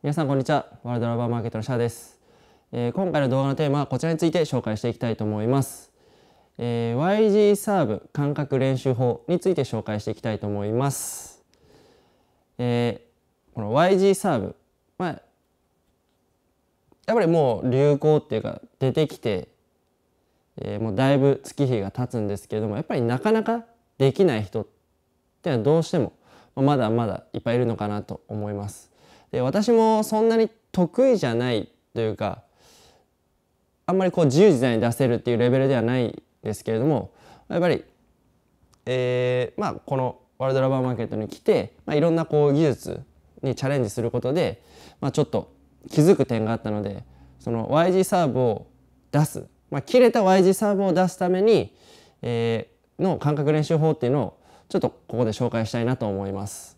皆さんこんにちはワールドラバーマーケットのシャーです、えー、今回の動画のテーマはこちらについて紹介していきたいと思います、えー、YG サーブ感覚練習法について紹介していきたいと思います、えー、この YG サーブまあやっぱりもう流行っていうか出てきて、えー、もうだいぶ月日が経つんですけれどもやっぱりなかなかできない人ってのはどうしてもまだまだいっぱいいるのかなと思います。で私もそんなに得意じゃないというかあんまりこう自由自在に出せるっていうレベルではないですけれどもやっぱり、えーまあ、このワールドラバーマーケットに来て、まあ、いろんなこう技術にチャレンジすることで、まあ、ちょっと気づく点があったのでその YG サーブを出す、まあ、切れた YG サーブを出すために、えー、の感覚練習法っていうのをちょっとここで紹介したいなと思います。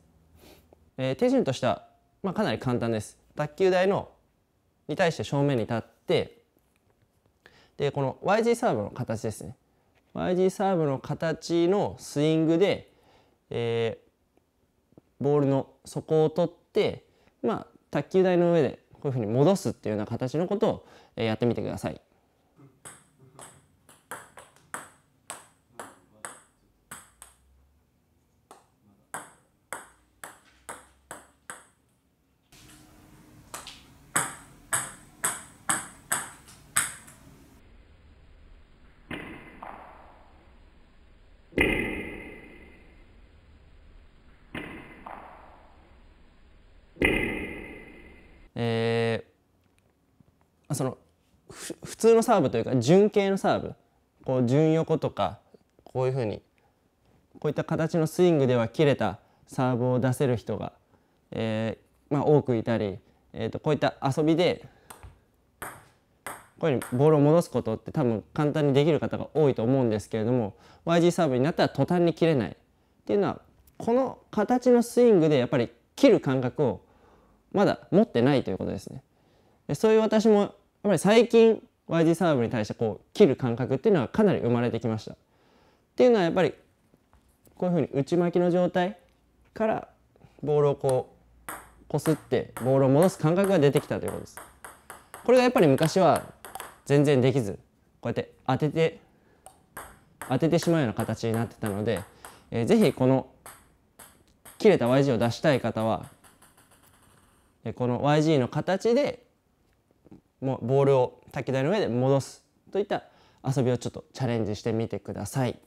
えー、手順としてはまあ、かなり簡単です。卓球台のに対して正面に立ってでこの YG サーブの形ですね YG サーブの形のスイングで、えー、ボールの底を取って、まあ、卓球台の上でこういうふうに戻すっていうような形のことをやってみてください。その普通のサーブというか順形のサーブこう純横とかこういうふうにこういった形のスイングでは切れたサーブを出せる人が、えー、まあ、多くいたり、えー、とこういった遊びでこういうふうにボールを戻すことって多分簡単にできる方が多いと思うんですけれども YG サーブになったら途端に切れないっていうのはこの形のスイングでやっぱり切る感覚をまだ持ってないということですね。そういう私もぱり最近 YG サーブに対してこう切る感覚っていうのはかなり生まれてきました。っていうのはやっぱりこういうふうに内巻きの状態からボールをこうこすってボールを戻す感覚が出てきたということです。これがやっぱり昔は全然できずこうやって当てて当ててしまうような形になってたので、えー、ぜひこの切れた YG を出したい方はこの YG の形でもボールを滝台の上で戻すといった遊びをちょっとチャレンジしてみてください。